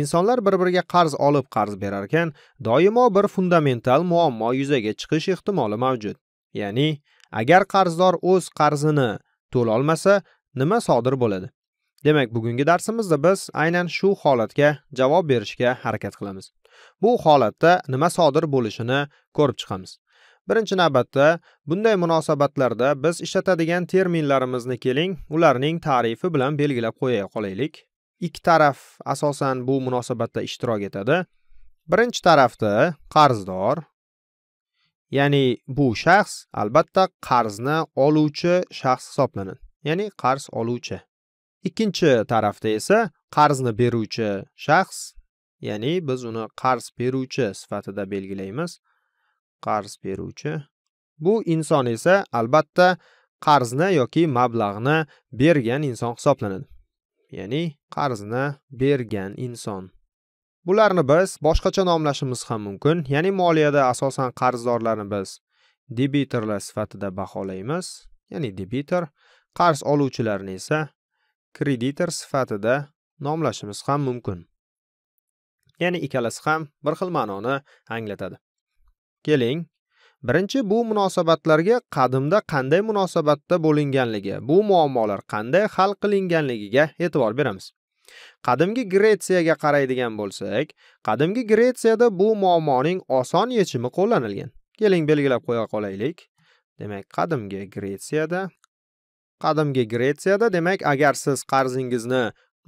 insonlar bir biriga qarz olib qarz berar ekan doimo bir fundamental muammo yuzaga chiqish ehtimoli mavjud ya'ni agar qarzdor o'z qarzini to'lolmasa nima sodir bo'ladi demak bugungi darsimizda biz aynan shu holatga javob berishga harakat qilamiz bu holatda nima sodir bo'lishini ko'rib chiqamiz birinchi navbatda bunday munosabatlarda biz ishlatadigan terminlarimizni keling ularning tarifi bilan belgilab qo'ya qolaylik ikki taraf asosan bu munosabatda ishtirok etadi birinchi tarafda qarzdor ya'ni bu shaxs albatta qarzni oluvchi shaxs hisoblanadi ya'ni qarz oluvchi ikkinchi tarafda esa qarzni beruvchi shaxs ya'ni biz uni qarz beruvchi sifatida belgilaymiz qarz beruvchi bu inson esa albatta qarzni yoki mablag'ni bergan inson hisoblanadi ya'ni qarzni bergan inson bularni biz boshqacha nomlashimiz ham mumkin ya'ni moliyada asosan qarzdorlarni biz debitorlar sifatida baholaymiz ya'ni debitor qarz oluvchilarni esa kreditor sifatida nomlashimiz ham mumkin ya'ni ikkalasi ham bir xil ma'noni anglatadi keling birinchi bu munosabatlarga qadimda qanday munosabatda bo'linganligi bu muammolar qanday hal qilinganligiga e'tibor beramiz qadimgi gretsiyaga qaraydigan bo'lsak qadimgi gretsiyada bu muammoning oson yechimi qo'llanilgan keling belgilab qo'ya qolaylik demak qadimgi gretsiyada qadimgi gretsiyada demak agar siz qarzingizni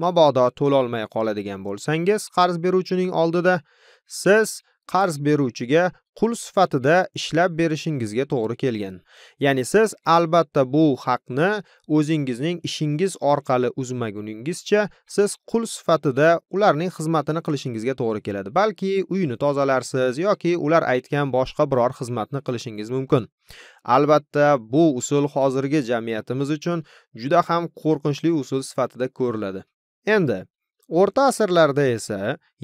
mabodo to'lolmay qoladigan bo'lsangiz qarz beruvchining oldida siz qarz beruvchiga qul sifatida ishlab berishingizga to'g'ri kelgan. Ya'ni siz albatta bu haqni o'zingizning ishingiz orqali uzmaguningizcha siz qul sifatida ularning xizmatini qilishingizga to'g'ri keladi. Balki uyni tozalarsiz yoki ular aytgan boshqa biror xizmatni qilishingiz mumkin. Albatta bu usul hozirgi jamiyatimiz uchun juda ham qo'rqinchli usul sifatida ko'riladi. Endi o'rta asrlarda esa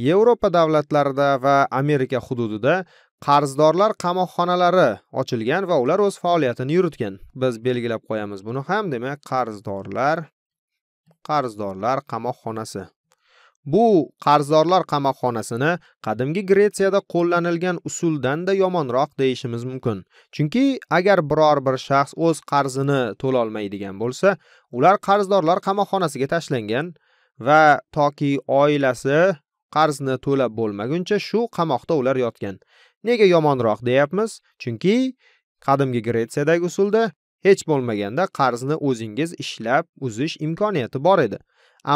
yevropa davlatlarida va amerika hududida qarzdorlar qamoqxonalari ochilgan va ular o'z faoliyatini yuritgan biz belgilab qo'yamiz buni ham demak qarzdorlar qarzdorlar qamoqxonasi bu qarzdorlar qamoqxonasini qadimgi gretsiyada qo'llanilgan usuldanda yomonroq deyishimiz mumkin chunki agar biror bir shaxs o'z qarzini to'lolmaydigan bo'lsa ular qarzdorlar qamoqxonasiga tashlangan va toki oilasi qarzni to'lab bo'lmaguncha shu qamoqda ular yotgan nega yomonroq deyapmiz chunki qadimgi gretsiyadagi usulda hech bo'lmaganda qarzni o'zingiz ishlab uzish imkoniyati bor edi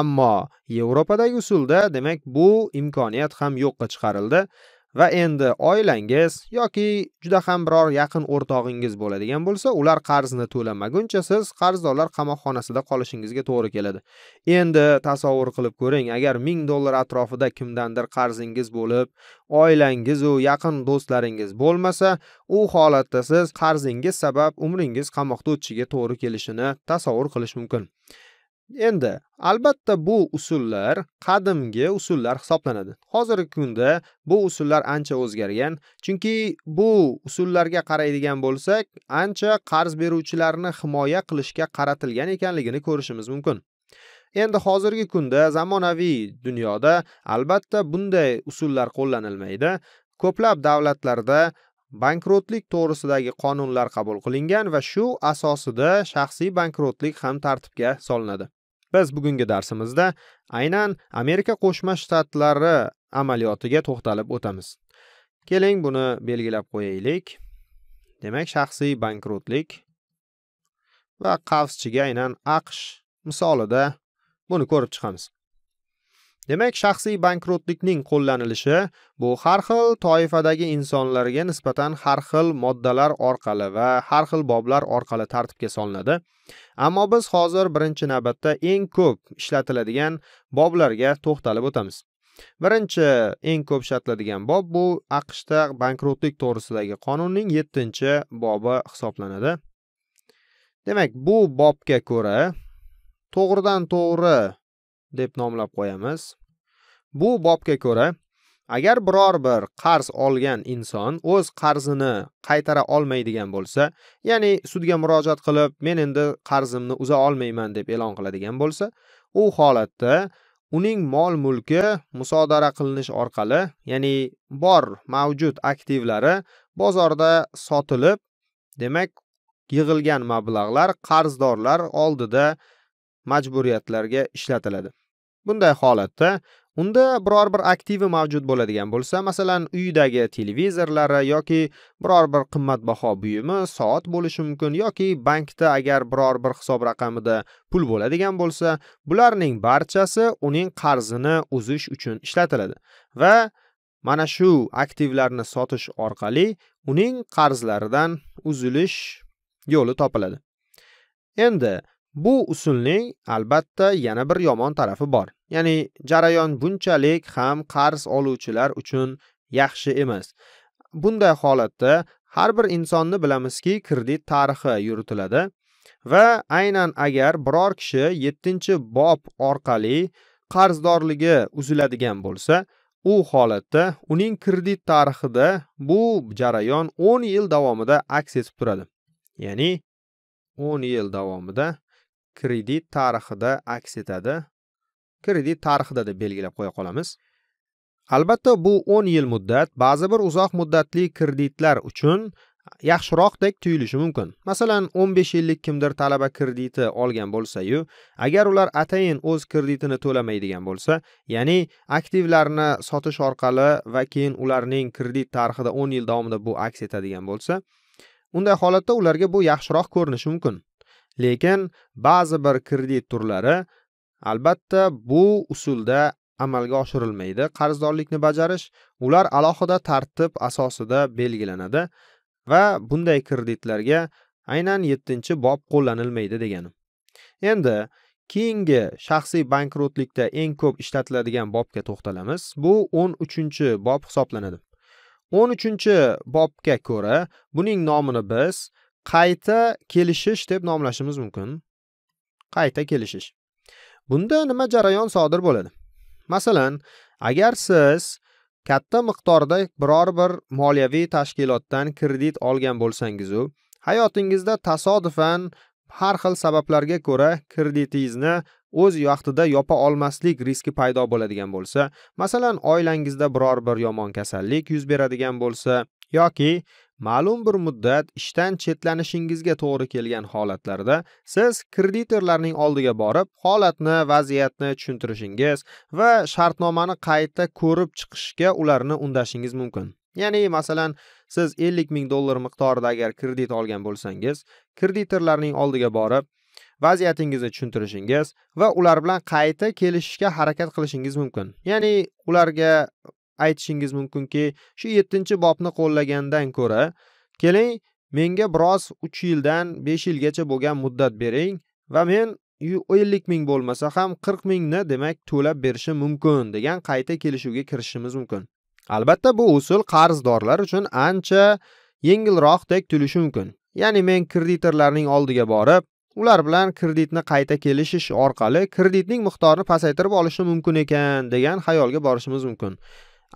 ammo yevropadagi usulda demak bu imkoniyat ham yo'qqa chiqarildi va endi oilangiz yoki juda ham biror yaqin o'rtog'ingiz bo'ladigan bo'lsa, ular qarzni to'lamaguncha siz qarzdorlar qamoqxonasida qolishingizga to'g'ri keladi. Endi tasavvur qilib ko'ring, agar 1000 dollar atrofida kimdandir qarzingiz bo'lib, oilangiz va yaqin do'stlaringiz bo'lmasa, u holatda siz qarzingiz sabab umringiz qamoqda o'tishiga to'g'ri kelishini tasavvur qilish mumkin. Endi albatta bu usullar qadimgi usullar hisoblanadi. Hozirgi kunda bu usullar ancha o'zgargan, chunki bu usullarga qaraydigan bo'lsak, ancha qarz beruvchilarni himoya qilishga qaratilgan ekanligini ko'rishimiz mumkin. Endi hozirgi kunda zamonaviy dunyoda albatta bunday usullar qo'llanilmaydi. Ko'plab davlatlarda bankrotlik to'g'risidagi qonunlar qabul qilingan va shu asosida shaxsiy bankrotlik ham tartibga solinadi. Biz bugungi darsimizda aynan Amerika Qo'shma Shtatlari amaliyotiga to'xtalib o'tamiz. Keling, buni belgilab qo'yaylik. Demak, shaxsiy bankrotlik va qavschiga aynan AQSh misolida buni ko'rib chiqamiz. demak shaxsiy bankrotlikning qo'llanilishi bu har xil toifadagi insonlarga nisbatan har xil moddalar orqali va har xil boblar orqali tartibga solinadi ammo biz hozir birinchi navbatda eng ko'p ishlatiladigan boblarga to'xtalib o'tamiz birinchi eng ko'p ishlatiladigan bob bu aqshda bankrotlik to'g'risidagi qonunning yettinchi bobi hisoblanadi demak bu bobga ko'ra to'g'ridan to'g'ri deb nomlab qo'yamiz bu bobga ko'ra agar biror bir qarz olgan inson o'z qarzini qaytara olmaydigan bo'lsa ya'ni sudga murojaat qilib men endi qarzimni uza olmayman deb e'lon qiladigan bo'lsa u holatda uning mol mulki musodara qilinish orqali ya'ni bor mavjud aktivlari bozorda sotilib demak yig'ilgan mablag'lar qarzdorlar oldida majburiyatlarga ishlatiladi bunday holatda unda biror bir aktivi mavjud bo'ladigan bo'lsa masalan uydagi televizorlari yoki biror bir qimmatbaho buyumi soat bo'lishi mumkin yoki bankda agar biror bir hisob raqamida pul bo'ladigan bo'lsa bularning barchasi uning qarzini uzish uchun ishlatiladi va mana shu aktivlarni sotish orqali uning qarzlaridan uzilish yo'li topiladi endi Bu usulning albatta yana bir yomon tarafi bor. Ya'ni jarayon bunchalik ham qarz oluvchilar uchun yaxshi emas. Bunday holatda har bir insonni bilamizki, kredit tarixi yuritiladi va aynan agar biror kishi 7-bob orqali qarzdorligi uziladigan bo'lsa, u holatda uning kredit tarixida bu jarayon 10 yil davomida aks etib turadi. Ya'ni 10 yil davomida kredit tarixida aks etadi kredit tarixida deb belgilab qo'ya qolamiz albatta bu 10 yil muddat ba'zi bir uzoq muddatli kreditlar uchun yaxshiroqdek tuyulishi mumkin masalan 15 yillik kimdir talaba krediti olgan bo'lsayu agar ular atayin o'z kreditini to'lamaydigan bo'lsa ya'ni aktivlarni sotish orqali va keyin ularning kredit tarixida 10 yil davomida bu aks etadigan bo'lsa unday holatda ularga bu yaxshiroq ko'rinishi mumkin lekin ba'zi bir kredit turlari albatta bu usulda amalga oshirilmaydi qarzdorlikni bajarish ular alohida tartib asosida belgilanadi va bunday kreditlarga aynan yettinchi bob qo'llanilmaydi deganim endi keyingi shaxsiy bankrotlikda eng ko'p ishlatiladigan bobga to'xtalamiz bu o'n uchinchi bob hisoblanadi o'n uchinchi bobga ko'ra buning nomini biz qayta kelishish deb nomlashimiz mumkin qayta kelishish bunda nima jarayon sodir bo'ladi masalan agar siz katta miqdorda biror bir moliyaviy tashkilotdan kredit olgan bo'lsangiz-u, hayotingizda tasodifan har xil sabablarga ko'ra kreditingizni o'z vaqtida yopa olmaslik riski paydo bo'ladigan bo'lsa masalan oilangizda biror bir yomon kasallik yuz beradigan bo'lsa yoki ma'lum bir muddat ishdan chetlanishingizga to'g'ri kelgan holatlarda siz kreditorlarning oldiga borib holatni vaziyatni tushuntirishingiz va shartnomani qayta ko'rib chiqishga ularni undashingiz mumkin ya'ni masalan siz 50 ming dollar miqdorida agar kredit olgan bo'lsangiz kreditorlarning oldiga borib vaziyatingizni tushuntirishingiz va ular bilan qayta kelishishga harakat qilishingiz mumkin ya'ni ularga aytishingiz mumkinki shu 7-bobni qo'llagandan ko'ra keling menga biroz 3 yildan 5 yilgacha bo'lgan muddat bering va men 50 ming bo'lmasa ham 40 mingni demak to'lab berishim mumkin degan qayta kelishuvga kirishimiz mumkin albatta bu usul qarzdorlar uchun ancha yengilroqdek tuyulishi mumkin ya'ni men kreditorlarning oldiga borib ular bilan kreditni qayta kelishish orqali kreditning miqdorini pasaytirib olishim mumkin ekan degan xayolga borishimiz mumkin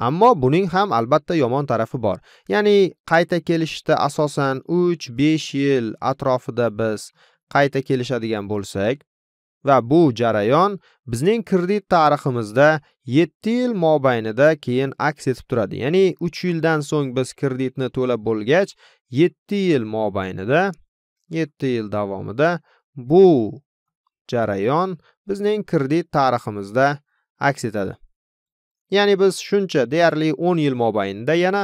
ammo buning ham albatta yomon tarafi bor ya'ni qayta kelishda asosan 3-5 yil atrofida biz qayta kelishadigan bo'lsak va bu jarayon bizning kredit tariximizda 7 yil mobaynida keyin aks etib turadi ya'ni 3 yildan so'ng biz kreditni to'lab bo'lgach 7 yil mobaynida 7 yil davomida bu jarayon bizning kredit tariximizda aks etadi Ya'ni biz shuncha deyarli 10 yil mobaynida yana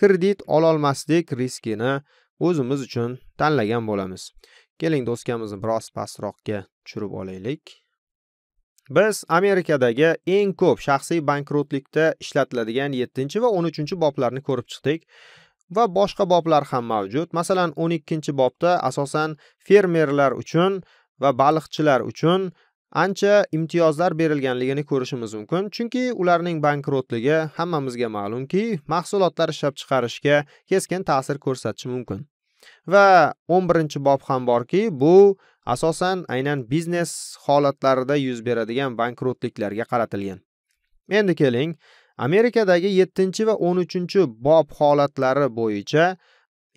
kredit ololmaslik riskini o'zimiz uchun tanlagan bo'lamiz. Keling do'skamizni biroz pastroqga tushirib olaylik. Biz Amerikadagi eng ko'p shaxsiy bankrotlikda ishlatiladigan 7 va 13 boblarni ko'rib chiqdik va boshqa boblar ham mavjud. Masalan, 12 bobda asosan fermerlar uchun va baliqchilar uchun ancha imtiyozlar berilganligini ko'rishimiz mumkin chunki ularning bankrotligi hammamizga ma'lumki mahsulotlar ishlab chiqarishga keskin ta'sir ko'rsatishi mumkin va 11 bob ham borki bu asosan aynan biznes holatlarida yuz beradigan bankrotliklarga qaratilgan endi keling amerikadagi 7 va 13 bob holatlari bo'yicha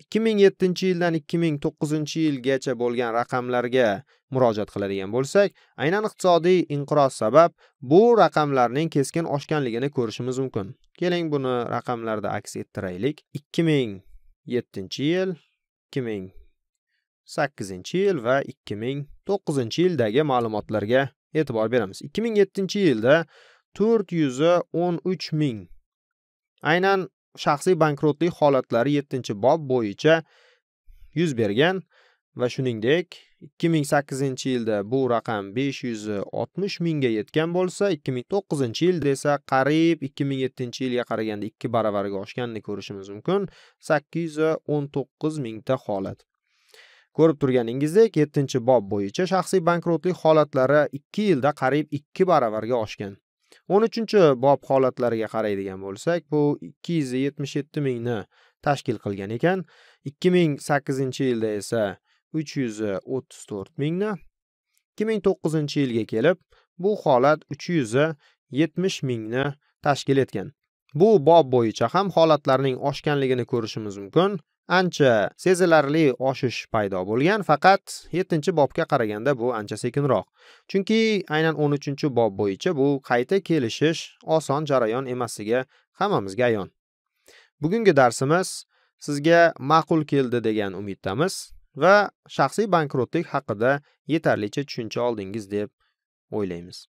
2007 yildan 2009 yilgacha bo'lgan raqamlarga murojaat qiladigan bo'lsak, aynan iqtisodiy inqiroz sabab bu raqamlarning keskin oshganligini ko'rishimiz mumkin. Keling buni raqamlarda aks ettiraylik. 2007 yil, 2008 yil va 2009 yildagi ma'lumotlarga e'tibor beramiz. 2007 yilda 413 ming aynan shaxsiy bankrotlik holatlari 7-bob bo'yicha yuz bergan va shuningdek 2008-yilda bu raqam 560 mingga yetgan bo'lsa, 2009 yilda esa qariyb 2007-yilga qaraganda ikki baravarga oshganini ko'rishimiz mumkin. 819 mingta holat. Ko'rib turganingizdek, 7-bob bo'yicha shaxsiy bankrotlik holatlari 2 yilda qariyb ikki baravarga oshgan. o'n uchinchi bob holatlariga qaraydigan bo'lsak bu ikki yuz yetmish yetti mingni tashkil qilgan ekan ikki ming sakkizinchi yilda esa uch yuz o'ttiz to'rt mingni ikki ming to'qqizinchi yilga kelib bu holat uch yuz yetmish mingni tashkil etgan bu bob bo'yicha ham holatlarning oshganligini ko'rishimiz mumkin ancha sezilarli oshish paydo bo'lgan faqat yettinchi bobga qaraganda bu ancha sekinroq chunki aynan o'n uchinchi bob bo'yicha bu qayta kelishish oson jarayon emasligi hammamizga ayon bugungi darsimiz sizga ma'qul keldi degan umiddamiz va shaxsiy bankrotlik haqida yetarlicha tushuncha oldingiz deb o'ylaymiz